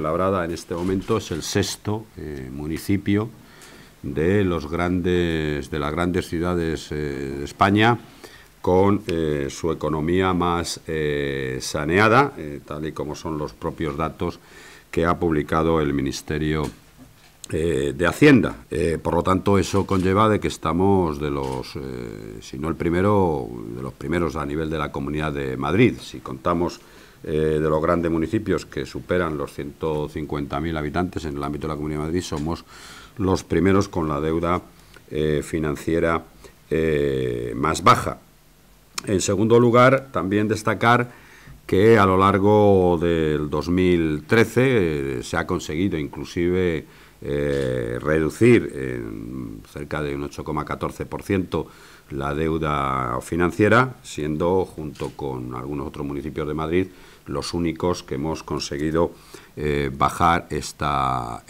Labrada en este momento es el sexto eh, municipio de los grandes de las grandes ciudades eh, de España con eh, su economía más saneada, tal y como son los propios datos que ha publicado el Ministerio de Hacienda. por lo tanto, eso conlleva de que estamos de los, si no el primero, de los primeros a nivel de la Comunidad de Madrid. Si contamos eh, de los grandes municipios que superan los 150.000 habitantes en el ámbito de la Comunidad de Madrid, somos los primeros con la deuda eh, financiera eh, más baja. En segundo lugar, también destacar que a lo largo del 2013 se ha conseguido inclusive reducir en cerca de un 8,14% la deuda financiera, siendo junto con algunos otros municipios de Madrid los únicos que hemos conseguido eh, bajar esta,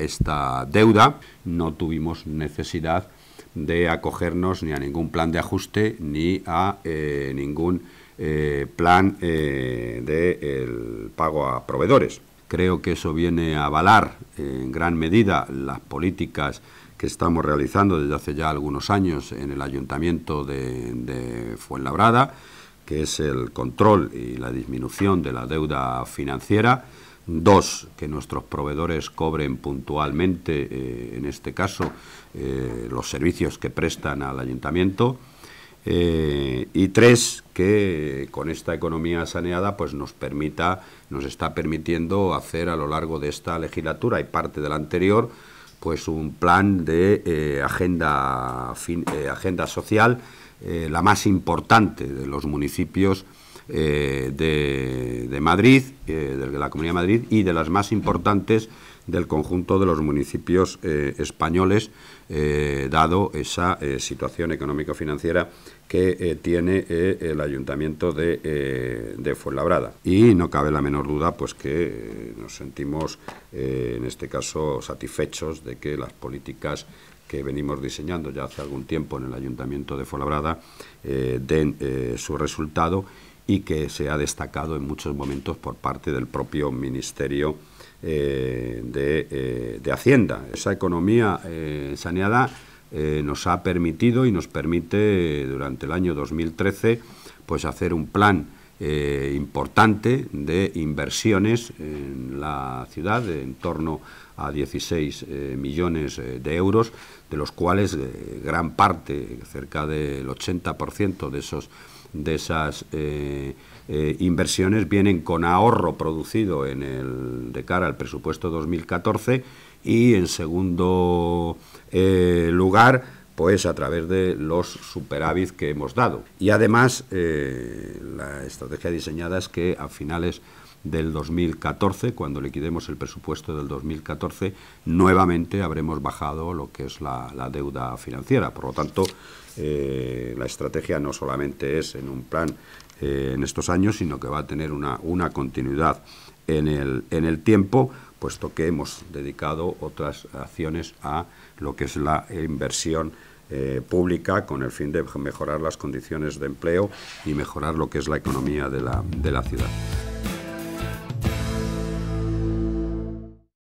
deuda. No tuvimos necesidad de acogernos ni a ningún plan de ajuste ni a eh, ningún eh, plan de pago a proveedores. Creo que eso viene a avalar en gran medida las políticas que estamos realizando desde hace ya algunos años en el Ayuntamiento de, de Fuenlabrada que es el control y la disminución de la deuda financiera. Dos, que nuestros proveedores cobren puntualmente, eh, en este caso, eh, los servicios que prestan al ayuntamiento. Eh, y tres, que con esta economía saneada pues nos permita, nos está permitiendo hacer a lo largo de esta legislatura y parte de la anterior pues un plan de eh, agenda, eh, agenda social, eh, la más importante de los municipios de, de, Madrid, de la Comunidad de Madrid, y de las más importantes del conjunto de los municipios eh, españoles, eh, dado esa eh, situación económico-financiera que tiene el Ayuntamiento de, de, Fuenlabrada. Y no cabe la menor duda pues que nos sentimos, en este caso, satisfechos de que las políticas que venimos diseñando ya hace algún tiempo en el Ayuntamiento de Fuenlabrada den su resultado y que se ha destacado en muchos momentos por parte del propio Ministerio eh, eh, de, Hacienda. Esa economía eh, saneada nos ha permitido y nos permite durante el año 2013 pues hacer un plan importante de inversiones en la ciudad en torno a 16 millones de euros, de los cuales gran parte, cerca del 80% de esos de esas eh, eh, inversiones vienen con ahorro producido en el, de cara al presupuesto 2014 y en segundo eh, lugar, pues a través de los superávit que hemos dado. Y además, la estrategia diseñada es que a finales del 2014, cuando liquidemos el presupuesto del 2014, nuevamente habremos bajado lo que es la, deuda financiera. Por lo tanto, eh, la estrategia no solamente es en un plan eh, en estos años, sino que va a tener una, continuidad en el, tiempo, puesto que hemos dedicado otras acciones a lo que es la inversión eh, pública con el fin de mejorar las condiciones de empleo y mejorar lo que es la economía de la ciudad.